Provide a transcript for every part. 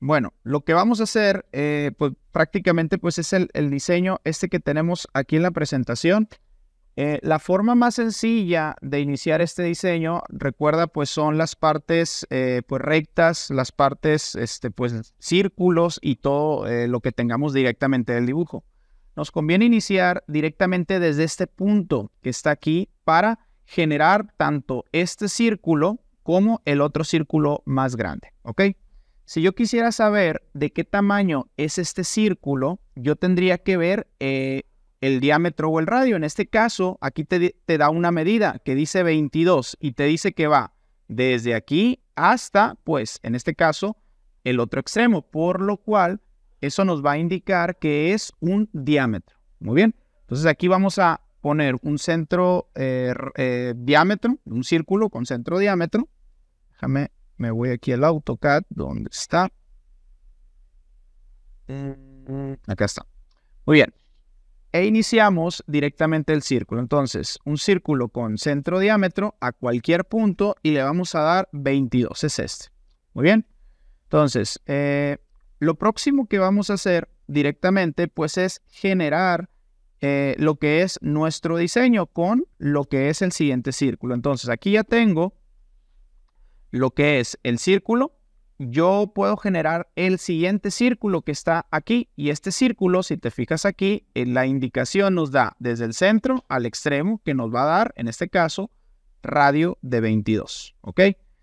Bueno, lo que vamos a hacer, eh, pues prácticamente pues es el, diseño este que tenemos aquí en la presentación. Eh, la forma más sencilla de iniciar este diseño, recuerda, pues son las partes eh, pues rectas, las partes este, pues, círculos y todo lo que tengamos directamente del dibujo. Nos conviene iniciar directamente desde este punto que está aquí para generar tanto este círculo como el otro círculo más grande, ¿ok? Si yo quisiera saber de qué tamaño es este círculo, yo tendría que ver eh, el diámetro o el radio. En este caso, aquí te, da una medida que dice 22 y te dice que va desde aquí hasta, pues, en este caso, el otro extremo, por lo cual eso nos va a indicar que es un diámetro. Muy bien, entonces aquí vamos a poner un centro eh, eh, diámetro, un círculo con centro diámetro. Déjame me voy aquí al AutoCAD, ¿dónde está. Mm, Acá está. Muy bien. E iniciamos directamente el círculo. Entonces, un círculo con centro diámetro a cualquier punto y le vamos a dar 22. Es este. Muy bien. Entonces, eh, lo próximo que vamos a hacer directamente, pues es generar eh, lo que es nuestro diseño con lo que es el siguiente círculo. Entonces, aquí ya tengo lo que es el círculo, yo puedo generar el siguiente círculo que está aquí. Y este círculo, si te fijas aquí, eh, la indicación nos da desde el centro al extremo, que nos va a dar, en este caso, radio de 22. ¿Ok?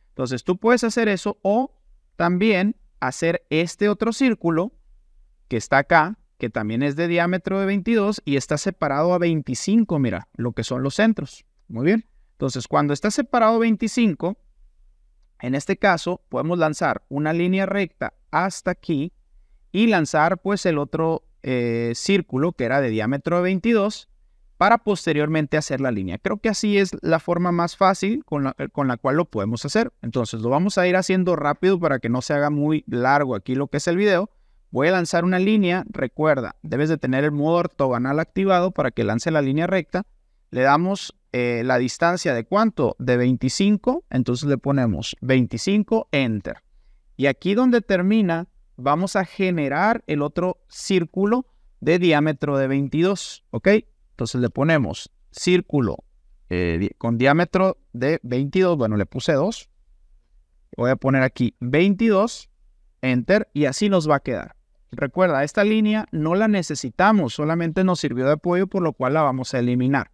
Entonces tú puedes hacer eso o también hacer este otro círculo que está acá, que también es de diámetro de 22 y está separado a 25, mira, lo que son los centros. Muy bien. Entonces, cuando está separado 25, en este caso, podemos lanzar una línea recta hasta aquí y lanzar pues el otro eh, círculo que era de diámetro de 22 para posteriormente hacer la línea. Creo que así es la forma más fácil con la, con la, cual lo podemos hacer. Entonces lo vamos a ir haciendo rápido para que no se haga muy largo aquí lo que es el video. Voy a lanzar una línea, recuerda, debes de tener el modo ortogonal activado para que lance la línea recta. Le damos eh, la distancia de cuánto? De 25, entonces le ponemos 25, enter. Y aquí donde termina, vamos a generar el otro círculo de diámetro de 22, ¿ok? Entonces le ponemos círculo eh, con diámetro de 22, bueno, le puse 2. Voy a poner aquí 22, enter, y así nos va a quedar. Recuerda, esta línea no la necesitamos, solamente nos sirvió de apoyo, por lo cual la vamos a eliminar.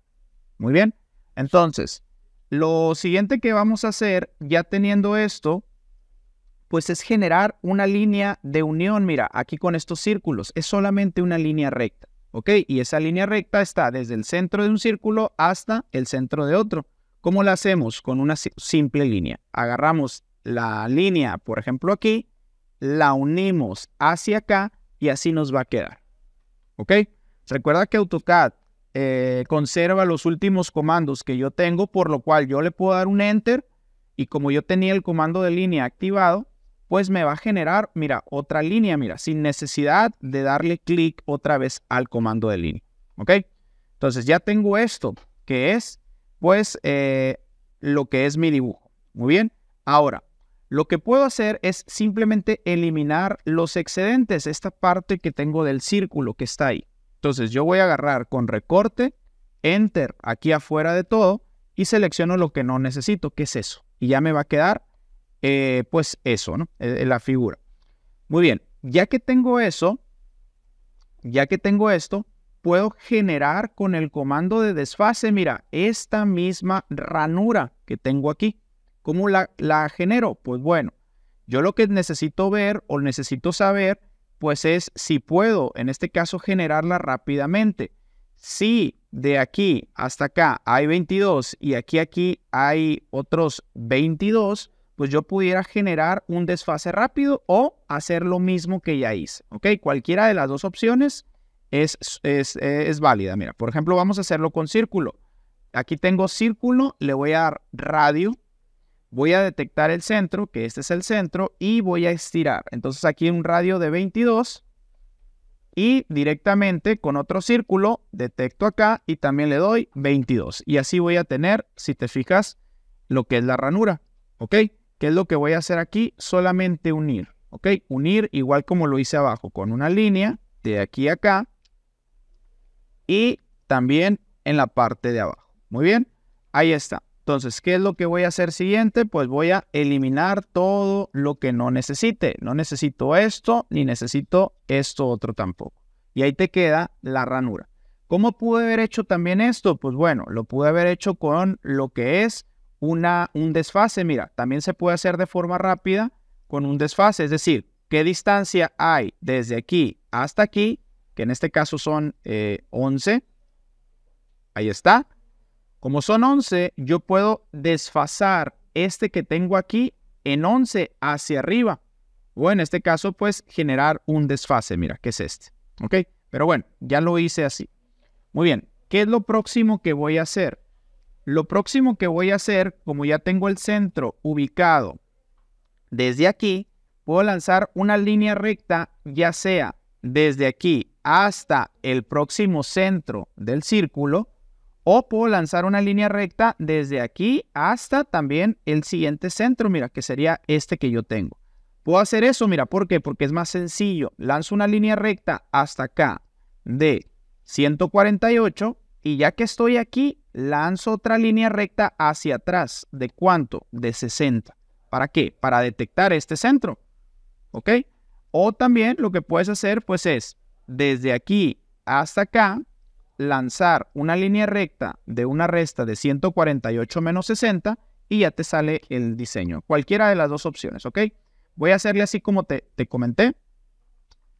Muy bien. Entonces, lo siguiente que vamos a hacer, ya teniendo esto, pues es generar una línea de unión. Mira, aquí con estos círculos, es solamente una línea recta, ¿ok? Y esa línea recta está desde el centro de un círculo hasta el centro de otro. ¿Cómo la hacemos? Con una simple línea. Agarramos la línea, por ejemplo, aquí, la unimos hacia acá y así nos va a quedar, ¿ok? Recuerda que AutoCAD eh, conserva los últimos comandos que yo tengo, por lo cual yo le puedo dar un enter y como yo tenía el comando de línea activado, pues me va a generar, mira, otra línea, mira, sin necesidad de darle clic otra vez al comando de línea, ¿ok? Entonces ya tengo esto, que es, pues, eh, lo que es mi dibujo. Muy bien, ahora, lo que puedo hacer es simplemente eliminar los excedentes, esta parte que tengo del círculo que está ahí. Entonces yo voy a agarrar con recorte, enter aquí afuera de todo y selecciono lo que no necesito, que es eso. Y ya me va a quedar eh, pues eso, ¿no? Eh, eh, la figura. Muy bien, ya que tengo eso, ya que tengo esto, puedo generar con el comando de desfase, mira, esta misma ranura que tengo aquí. ¿Cómo la, la genero? Pues bueno, yo lo que necesito ver o necesito saber pues es si puedo, en este caso, generarla rápidamente. Si de aquí hasta acá hay 22 y aquí aquí hay otros 22, pues yo pudiera generar un desfase rápido o hacer lo mismo que ya hice. ¿Ok? Cualquiera de las dos opciones es, es, es válida. Mira, por ejemplo, vamos a hacerlo con círculo. Aquí tengo círculo, le voy a dar radio voy a detectar el centro, que este es el centro, y voy a estirar. Entonces aquí un radio de 22 y directamente con otro círculo detecto acá y también le doy 22. Y así voy a tener, si te fijas, lo que es la ranura, ¿ok? ¿Qué es lo que voy a hacer aquí? Solamente unir, ¿ok? Unir igual como lo hice abajo, con una línea de aquí a acá y también en la parte de abajo. Muy bien, ahí está. Entonces, ¿qué es lo que voy a hacer siguiente? Pues voy a eliminar todo lo que no necesite. No necesito esto ni necesito esto otro tampoco. Y ahí te queda la ranura. ¿Cómo pude haber hecho también esto? Pues bueno, lo pude haber hecho con lo que es una, un desfase. Mira, también se puede hacer de forma rápida con un desfase. Es decir, ¿qué distancia hay desde aquí hasta aquí? Que en este caso son 11. Eh, ahí está como son 11, yo puedo desfasar este que tengo aquí en 11 hacia arriba. O en este caso, pues generar un desfase. Mira, que es este. ¿Ok? Pero bueno, ya lo hice así. Muy bien, ¿qué es lo próximo que voy a hacer? Lo próximo que voy a hacer, como ya tengo el centro ubicado desde aquí, puedo lanzar una línea recta, ya sea desde aquí hasta el próximo centro del círculo, o puedo lanzar una línea recta desde aquí hasta también el siguiente centro, mira, que sería este que yo tengo. Puedo hacer eso, mira, ¿por qué? Porque es más sencillo. Lanzo una línea recta hasta acá de 148 y ya que estoy aquí, lanzo otra línea recta hacia atrás. ¿De cuánto? De 60. ¿Para qué? Para detectar este centro. ¿Ok? O también lo que puedes hacer, pues es, desde aquí hasta acá, lanzar una línea recta de una resta de 148 menos 60 y ya te sale el diseño. Cualquiera de las dos opciones, ¿ok? Voy a hacerle así como te, te comenté.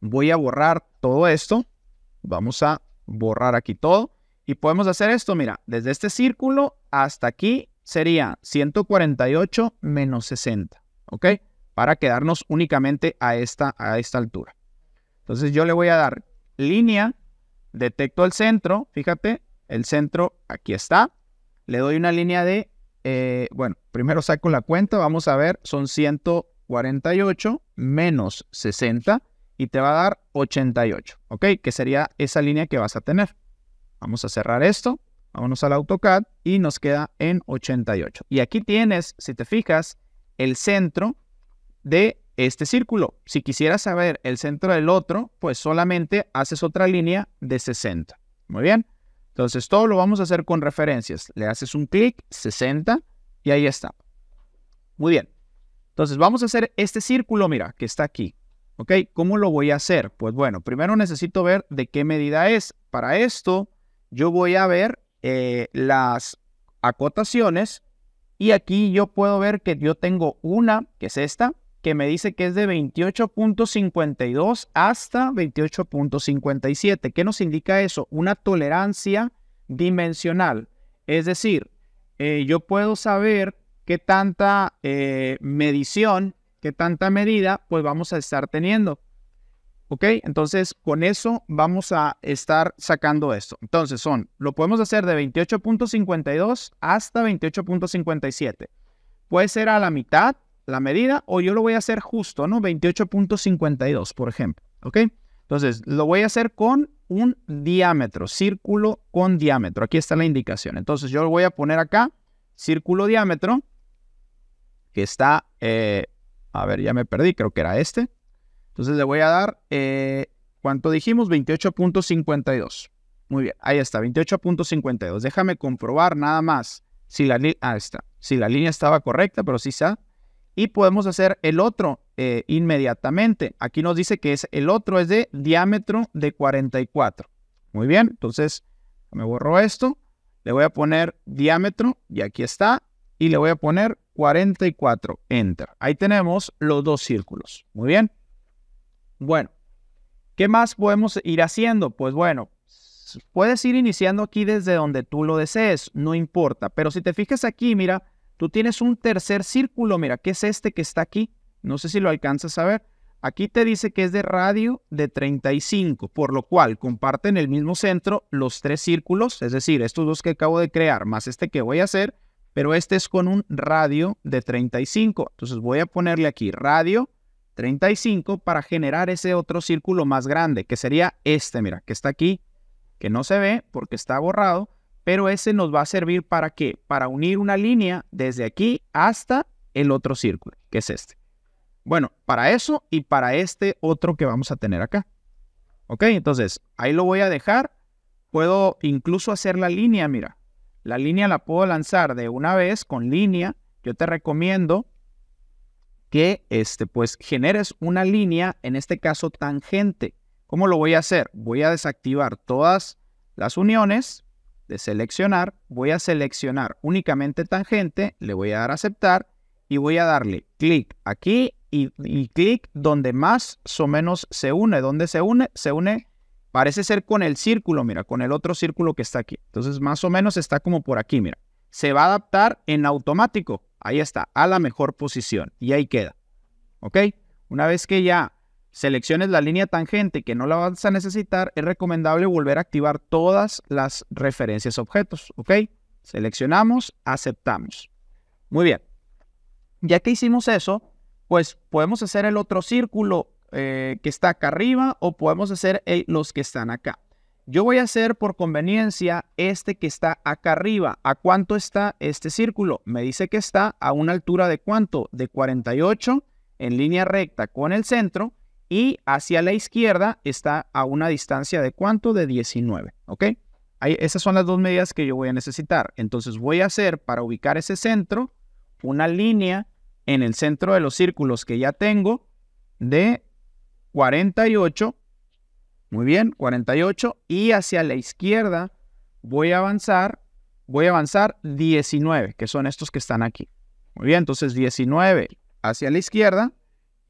Voy a borrar todo esto. Vamos a borrar aquí todo. Y podemos hacer esto, mira, desde este círculo hasta aquí sería 148 menos 60, ¿ok? Para quedarnos únicamente a esta, a esta altura. Entonces yo le voy a dar línea Detecto el centro, fíjate, el centro aquí está. Le doy una línea de, eh, bueno, primero saco la cuenta, vamos a ver, son 148 menos 60 y te va a dar 88, ¿ok? Que sería esa línea que vas a tener. Vamos a cerrar esto, vámonos al AutoCAD y nos queda en 88. Y aquí tienes, si te fijas, el centro de este círculo. Si quisieras saber el centro del otro, pues solamente haces otra línea de 60. Muy bien. Entonces todo lo vamos a hacer con referencias. Le haces un clic, 60, y ahí está. Muy bien. Entonces vamos a hacer este círculo, mira, que está aquí. ¿Ok? ¿Cómo lo voy a hacer? Pues bueno, primero necesito ver de qué medida es. Para esto, yo voy a ver eh, las acotaciones y aquí yo puedo ver que yo tengo una, que es esta, que me dice que es de 28.52 hasta 28.57. ¿Qué nos indica eso? Una tolerancia dimensional. Es decir, eh, yo puedo saber qué tanta eh, medición, qué tanta medida, pues vamos a estar teniendo. ¿Ok? Entonces, con eso vamos a estar sacando esto. Entonces, son, lo podemos hacer de 28.52 hasta 28.57. Puede ser a la mitad, la medida o yo lo voy a hacer justo, ¿no? 28.52, por ejemplo, ¿ok? Entonces, lo voy a hacer con un diámetro, círculo con diámetro. Aquí está la indicación. Entonces, yo lo voy a poner acá, círculo diámetro, que está, eh, a ver, ya me perdí, creo que era este. Entonces, le voy a dar, eh, ¿cuánto dijimos? 28.52. Muy bien, ahí está, 28.52. Déjame comprobar nada más si la, está. si la línea estaba correcta, pero sí está, y podemos hacer el otro eh, inmediatamente. Aquí nos dice que es el otro es de diámetro de 44. Muy bien, entonces me borro esto, le voy a poner diámetro y aquí está y le voy a poner 44, enter. Ahí tenemos los dos círculos. Muy bien. Bueno, ¿qué más podemos ir haciendo? Pues bueno, puedes ir iniciando aquí desde donde tú lo desees, no importa. Pero si te fijas aquí, mira, Tú tienes un tercer círculo, mira, que es este que está aquí. No sé si lo alcanzas a ver. Aquí te dice que es de radio de 35, por lo cual comparten el mismo centro los tres círculos, es decir, estos dos que acabo de crear, más este que voy a hacer, pero este es con un radio de 35. Entonces voy a ponerle aquí radio 35 para generar ese otro círculo más grande, que sería este, mira, que está aquí, que no se ve porque está borrado, pero ese nos va a servir para qué? Para unir una línea desde aquí hasta el otro círculo, que es este. Bueno, para eso y para este otro que vamos a tener acá. Ok, entonces ahí lo voy a dejar. Puedo incluso hacer la línea, mira. La línea la puedo lanzar de una vez con línea. Yo te recomiendo que este, pues, generes una línea, en este caso tangente. ¿Cómo lo voy a hacer? Voy a desactivar todas las uniones de seleccionar, voy a seleccionar únicamente tangente, le voy a dar a aceptar y voy a darle clic aquí y, clic donde más o menos se une. donde se une? Se une, parece ser con el círculo, mira, con el otro círculo que está aquí. Entonces más o menos está como por aquí, mira. Se va a adaptar en automático, ahí está, a la mejor posición y ahí queda. ¿Ok? Una vez que ya selecciones la línea tangente que no la vas a necesitar, es recomendable volver a activar todas las referencias objetos, ¿ok? Seleccionamos, aceptamos. Muy bien. Ya que hicimos eso, pues podemos hacer el otro círculo eh, que está acá arriba o podemos hacer eh, los que están acá. Yo voy a hacer por conveniencia este que está acá arriba. ¿A cuánto está este círculo? Me dice que está a una altura de cuánto? De 48 en línea recta con el centro y hacia la izquierda está a una distancia de cuánto? De 19, ¿ok? esas son las dos medidas que yo voy a necesitar. Entonces voy a hacer para ubicar ese centro una línea en el centro de los círculos que ya tengo de 48, muy bien, 48, y hacia la izquierda voy a avanzar, voy a avanzar 19, que son estos que están aquí. Muy bien, entonces 19 hacia la izquierda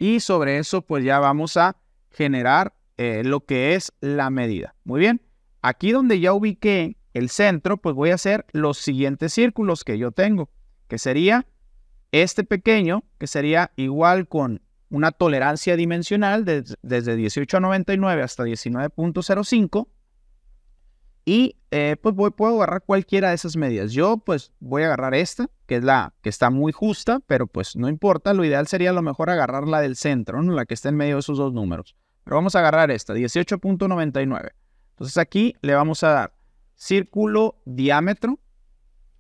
y sobre eso pues ya vamos a generar eh, lo que es la medida. Muy bien, aquí donde ya ubiqué el centro, pues voy a hacer los siguientes círculos que yo tengo, que sería este pequeño, que sería igual con una tolerancia dimensional desde 18 a 99 hasta 19.05. Y eh, pues voy, puedo agarrar cualquiera de esas medidas. Yo pues voy a agarrar esta, que es la que está muy justa, pero pues no importa, lo ideal sería a lo mejor agarrar la del centro, ¿no? la que está en medio de esos dos números. Pero vamos a agarrar esta, 18.99. Entonces aquí le vamos a dar círculo diámetro.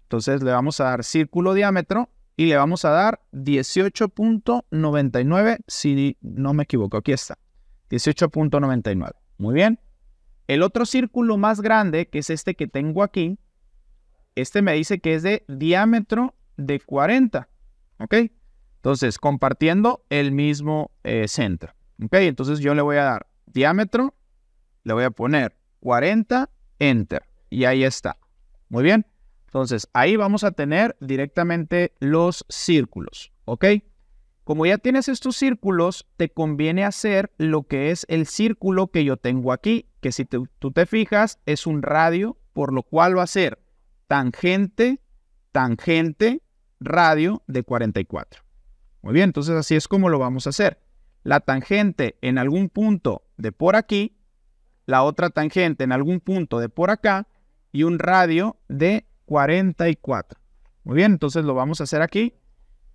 Entonces le vamos a dar círculo diámetro y le vamos a dar 18.99, si no me equivoco, aquí está. 18.99. Muy bien. El otro círculo más grande, que es este que tengo aquí, este me dice que es de diámetro de 40. ¿Ok? Entonces, compartiendo el mismo eh, centro. ¿Ok? Entonces yo le voy a dar diámetro, le voy a poner 40, enter. Y ahí está. Muy bien. Entonces, ahí vamos a tener directamente los círculos. ¿Ok? Como ya tienes estos círculos, te conviene hacer lo que es el círculo que yo tengo aquí, que si tú te fijas es un radio, por lo cual va a ser tangente, tangente, radio de 44. Muy bien, entonces así es como lo vamos a hacer. La tangente en algún punto de por aquí, la otra tangente en algún punto de por acá y un radio de 44. Muy bien, entonces lo vamos a hacer aquí.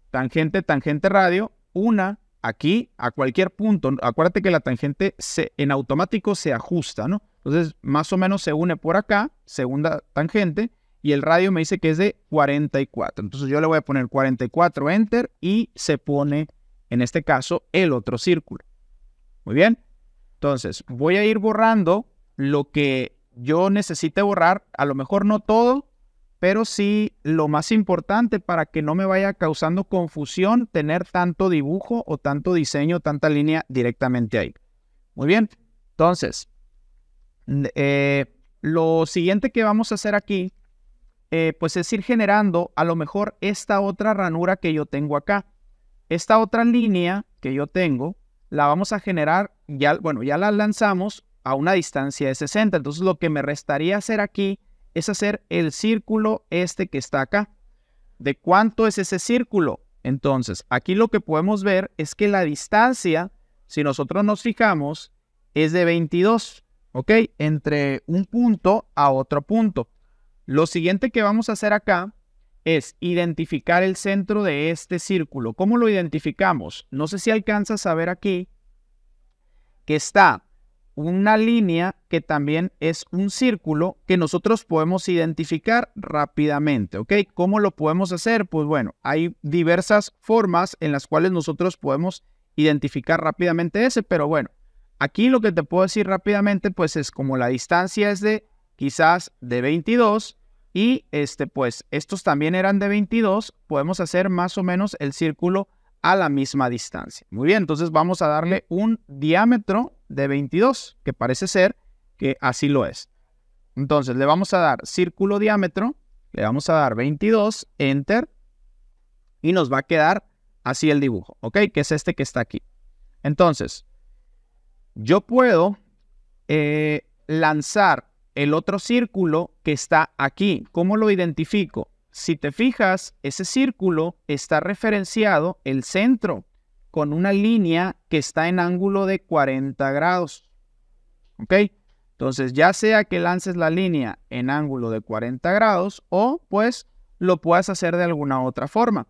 Tangente, tangente, radio, una aquí a cualquier punto. Acuérdate que la tangente en automático se ajusta, ¿no? Entonces, más o menos se une por acá, segunda tangente, y el radio me dice que es de 44. Entonces yo le voy a poner 44 enter y se pone en este caso el otro círculo. Muy bien. Entonces voy a ir borrando lo que yo necesite borrar, a lo mejor no todo, pero sí lo más importante para que no me vaya causando confusión tener tanto dibujo o tanto diseño, tanta línea directamente ahí. Muy bien. Entonces, eh, lo siguiente que vamos a hacer aquí eh, pues es ir generando a lo mejor esta otra ranura que yo tengo acá. Esta otra línea que yo tengo, la vamos a generar, ya, bueno, ya la lanzamos a una distancia de 60. Entonces lo que me restaría hacer aquí es hacer el círculo este que está acá. ¿De cuánto es ese círculo? Entonces, aquí lo que podemos ver es que la distancia, si nosotros nos fijamos, es de 22, ¿ok? Entre un punto a otro punto. Lo siguiente que vamos a hacer acá es identificar el centro de este círculo. ¿Cómo lo identificamos? No sé si alcanzas a ver aquí que está una línea que también es un círculo que nosotros podemos identificar rápidamente, ¿ok? ¿Cómo lo podemos hacer? Pues bueno, hay diversas formas en las cuales nosotros podemos identificar rápidamente ese, pero bueno, aquí lo que te puedo decir rápidamente pues es como la distancia es de quizás de 22 y este pues estos también eran de 22, podemos hacer más o menos el círculo a la misma distancia. Muy bien, entonces vamos a darle un diámetro de 22, que parece ser que así lo es. Entonces le vamos a dar círculo diámetro, le vamos a dar 22, enter, y nos va a quedar así el dibujo, ¿ok? Que es este que está aquí. Entonces, yo puedo eh, lanzar el otro círculo que está aquí. ¿Cómo lo identifico? Si te fijas, ese círculo está referenciado el centro con una línea que está en ángulo de 40 grados. ¿Ok? Entonces, ya sea que lances la línea en ángulo de 40 grados o pues lo puedas hacer de alguna otra forma.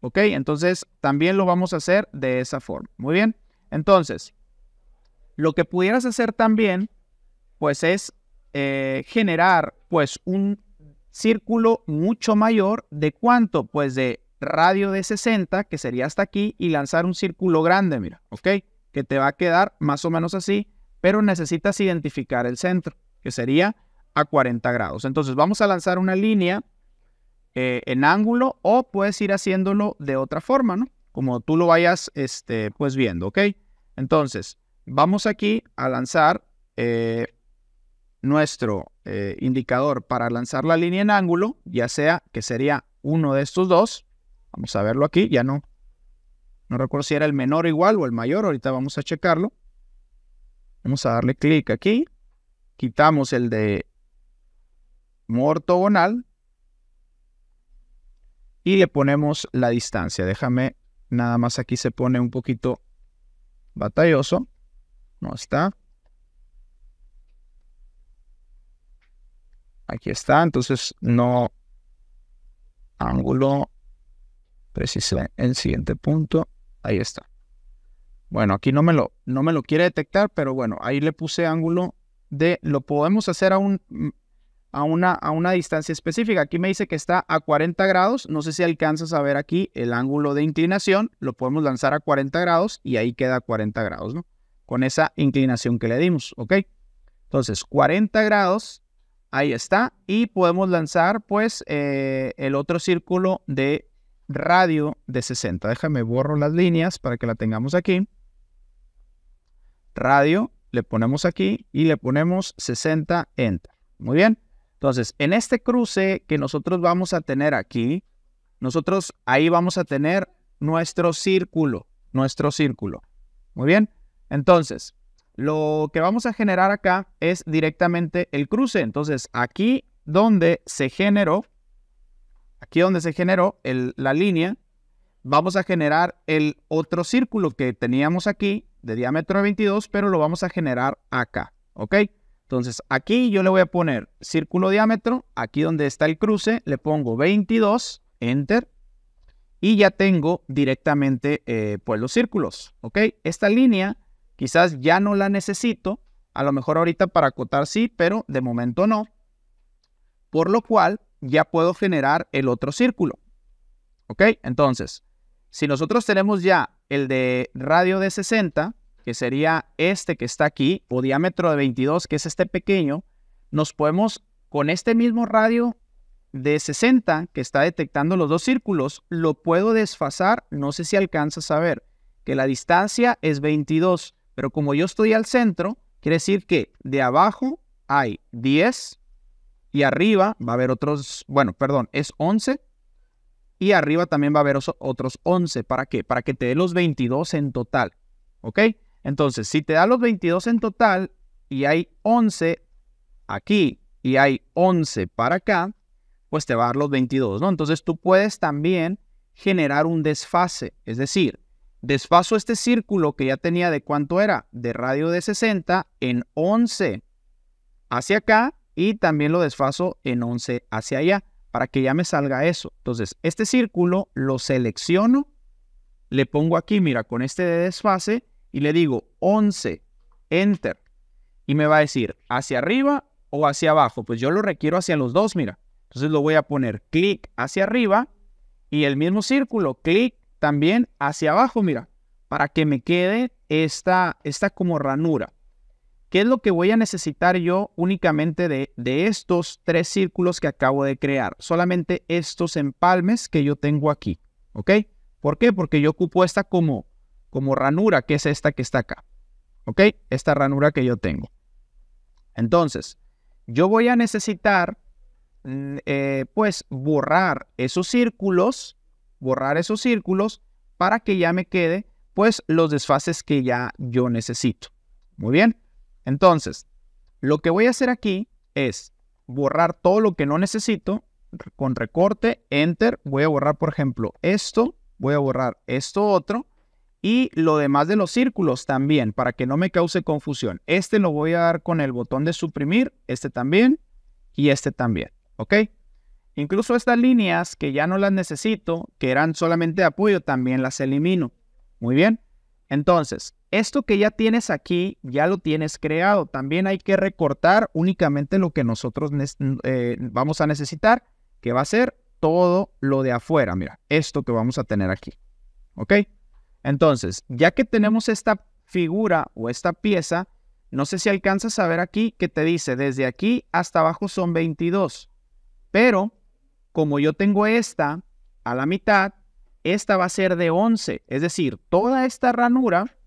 ¿Ok? Entonces, también lo vamos a hacer de esa forma. Muy bien. Entonces, lo que pudieras hacer también, pues es eh, generar pues un círculo mucho mayor de cuánto, pues de radio de 60, que sería hasta aquí, y lanzar un círculo grande, mira, ¿ok? Que te va a quedar más o menos así, pero necesitas identificar el centro, que sería a 40 grados. Entonces vamos a lanzar una línea eh, en ángulo o puedes ir haciéndolo de otra forma, ¿no? Como tú lo vayas, este, pues viendo, ¿ok? Entonces, vamos aquí a lanzar eh, nuestro eh, indicador para lanzar la línea en ángulo, ya sea que sería uno de estos dos. Vamos a verlo aquí, ya no. No recuerdo si era el menor igual o el mayor, ahorita vamos a checarlo. Vamos a darle clic aquí. Quitamos el de ortogonal. Y le ponemos la distancia. Déjame, nada más aquí se pone un poquito batalloso. No está. Aquí está, entonces no ángulo preciso. el siguiente punto. Ahí está. Bueno, aquí no me lo, no me lo quiere detectar, pero bueno, ahí le puse ángulo de, lo podemos hacer a, un, a, una, a una distancia específica. Aquí me dice que está a 40 grados. No sé si alcanzas a ver aquí el ángulo de inclinación. Lo podemos lanzar a 40 grados y ahí queda 40 grados, ¿no? Con esa inclinación que le dimos, ¿ok? Entonces, 40 grados Ahí está. Y podemos lanzar pues eh, el otro círculo de radio de 60. Déjame borro las líneas para que la tengamos aquí. Radio, le ponemos aquí y le ponemos 60 enter. Muy bien. Entonces, en este cruce que nosotros vamos a tener aquí, nosotros ahí vamos a tener nuestro círculo, nuestro círculo. Muy bien. Entonces, lo que vamos a generar acá es directamente el cruce. Entonces, aquí donde se generó, aquí donde se generó la línea, vamos a generar el otro círculo que teníamos aquí de diámetro de 22, pero lo vamos a generar acá, ¿ok? Entonces, aquí yo le voy a poner círculo diámetro, aquí donde está el cruce, le pongo 22, Enter, y ya tengo directamente eh, pues los círculos, ¿ok? Esta línea Quizás ya no la necesito, a lo mejor ahorita para acotar sí, pero de momento no. Por lo cual ya puedo generar el otro círculo. ¿Ok? Entonces, si nosotros tenemos ya el de radio de 60, que sería este que está aquí, o diámetro de 22, que es este pequeño, nos podemos con este mismo radio de 60 que está detectando los dos círculos, lo puedo desfasar, no sé si alcanzas a ver, que la distancia es 22. Pero como yo estoy al centro, quiere decir que de abajo hay 10 y arriba va a haber otros, bueno, perdón, es 11 y arriba también va a haber otros 11. ¿Para qué? Para que te dé los 22 en total. ¿Ok? Entonces, si te da los 22 en total y hay 11 aquí y hay 11 para acá, pues te va a dar los 22, ¿no? Entonces tú puedes también generar un desfase, es decir, Desfaso este círculo que ya tenía de cuánto era, de radio de 60 en 11 hacia acá y también lo desfaso en 11 hacia allá para que ya me salga eso. Entonces, este círculo lo selecciono, le pongo aquí, mira, con este de desfase y le digo 11, enter. Y me va a decir hacia arriba o hacia abajo. Pues yo lo requiero hacia los dos, mira. Entonces lo voy a poner clic hacia arriba y el mismo círculo, clic también hacia abajo, mira, para que me quede esta, esta como ranura. ¿Qué es lo que voy a necesitar yo únicamente de, estos tres círculos que acabo de crear? Solamente estos empalmes que yo tengo aquí, ¿ok? ¿Por qué? Porque yo ocupo esta como, como ranura, que es esta que está acá, ¿ok? Esta ranura que yo tengo. Entonces, yo voy a necesitar, mm, eh, pues, borrar esos círculos borrar esos círculos para que ya me quede pues los desfases que ya yo necesito. Muy bien, entonces lo que voy a hacer aquí es borrar todo lo que no necesito con recorte, enter, voy a borrar por ejemplo esto, voy a borrar esto otro y lo demás de los círculos también para que no me cause confusión. Este lo voy a dar con el botón de suprimir, este también y este también, ¿ok? Incluso estas líneas que ya no las necesito, que eran solamente de apoyo, también las elimino. Muy bien. Entonces, esto que ya tienes aquí, ya lo tienes creado. También hay que recortar únicamente lo que nosotros eh, vamos a necesitar, que va a ser todo lo de afuera. Mira, esto que vamos a tener aquí. ¿Ok? Entonces, ya que tenemos esta figura o esta pieza, no sé si alcanzas a ver aquí que te dice desde aquí hasta abajo son 22, pero como yo tengo esta a la mitad, esta va a ser de 11. Es decir, toda esta ranura,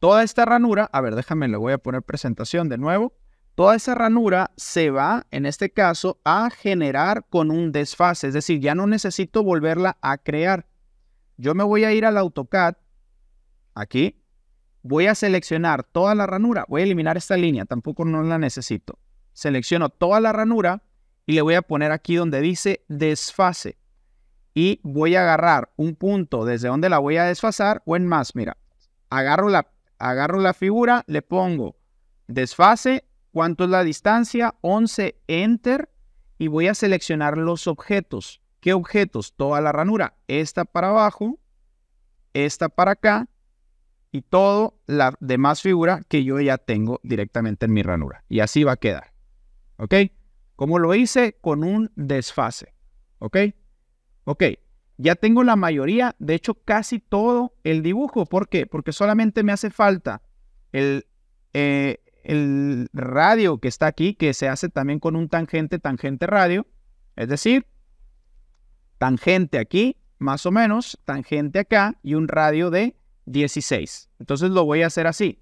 toda esta ranura, a ver, déjame, le voy a poner presentación de nuevo. Toda esa ranura se va, en este caso, a generar con un desfase. Es decir, ya no necesito volverla a crear. Yo me voy a ir al AutoCAD, aquí, voy a seleccionar toda la ranura. Voy a eliminar esta línea, tampoco no la necesito. Selecciono toda la ranura y le voy a poner aquí donde dice desfase. Y voy a agarrar un punto desde donde la voy a desfasar o en más. Mira, agarro la, agarro la figura, le pongo desfase, ¿cuánto es la distancia? 11, enter. Y voy a seleccionar los objetos. ¿Qué objetos? Toda la ranura. Esta para abajo, esta para acá y toda la demás figura que yo ya tengo directamente en mi ranura. Y así va a quedar. ¿Ok? Como lo hice? Con un desfase. ¿Ok? Ok. Ya tengo la mayoría, de hecho casi todo el dibujo. ¿Por qué? Porque solamente me hace falta el, eh, el radio que está aquí, que se hace también con un tangente, tangente radio. Es decir, tangente aquí, más o menos, tangente acá y un radio de 16. Entonces lo voy a hacer así.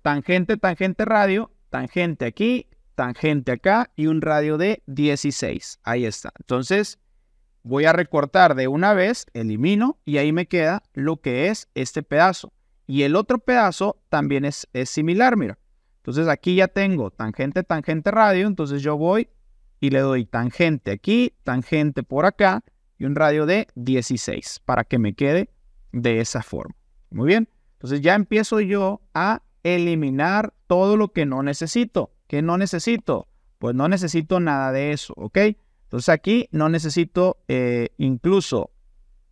Tangente, tangente radio, tangente aquí tangente acá y un radio de 16. Ahí está. Entonces, voy a recortar de una vez, elimino y ahí me queda lo que es este pedazo. Y el otro pedazo también es, similar, mira. Entonces aquí ya tengo tangente, tangente, radio. Entonces yo voy y le doy tangente aquí, tangente por acá y un radio de 16 para que me quede de esa forma. Muy bien. Entonces ya empiezo yo a eliminar todo lo que no necesito. ¿Qué no necesito? Pues no necesito nada de eso, ¿ok? Entonces aquí no necesito eh, incluso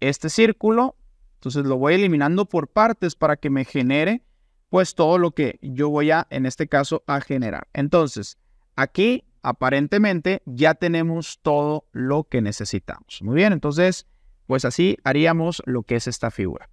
este círculo. Entonces lo voy eliminando por partes para que me genere pues todo lo que yo voy a, en este caso, a generar. Entonces, aquí aparentemente ya tenemos todo lo que necesitamos. Muy bien, entonces, pues así haríamos lo que es esta figura.